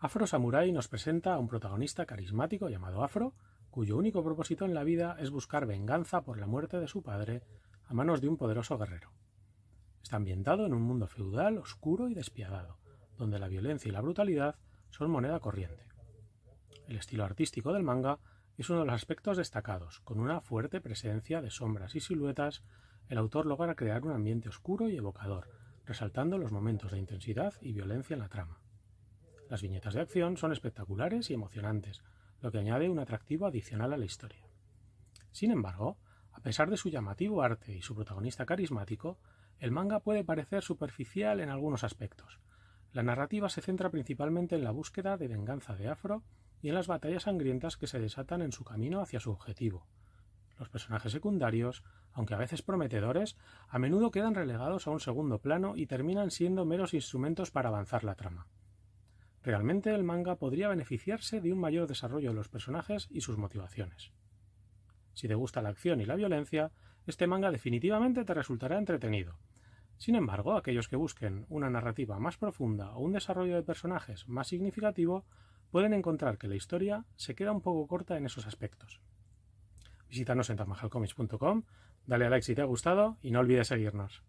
Afro Samurai nos presenta a un protagonista carismático llamado Afro, cuyo único propósito en la vida es buscar venganza por la muerte de su padre a manos de un poderoso guerrero. Está ambientado en un mundo feudal, oscuro y despiadado, donde la violencia y la brutalidad son moneda corriente. El estilo artístico del manga es uno de los aspectos destacados. Con una fuerte presencia de sombras y siluetas, el autor logra crear un ambiente oscuro y evocador, resaltando los momentos de intensidad y violencia en la trama. Las viñetas de acción son espectaculares y emocionantes, lo que añade un atractivo adicional a la historia. Sin embargo, a pesar de su llamativo arte y su protagonista carismático, el manga puede parecer superficial en algunos aspectos. La narrativa se centra principalmente en la búsqueda de venganza de Afro y en las batallas sangrientas que se desatan en su camino hacia su objetivo. Los personajes secundarios, aunque a veces prometedores, a menudo quedan relegados a un segundo plano y terminan siendo meros instrumentos para avanzar la trama. Realmente el manga podría beneficiarse de un mayor desarrollo de los personajes y sus motivaciones. Si te gusta la acción y la violencia, este manga definitivamente te resultará entretenido. Sin embargo, aquellos que busquen una narrativa más profunda o un desarrollo de personajes más significativo pueden encontrar que la historia se queda un poco corta en esos aspectos. Visítanos en tamahalcomics.com, dale a like si te ha gustado y no olvides seguirnos.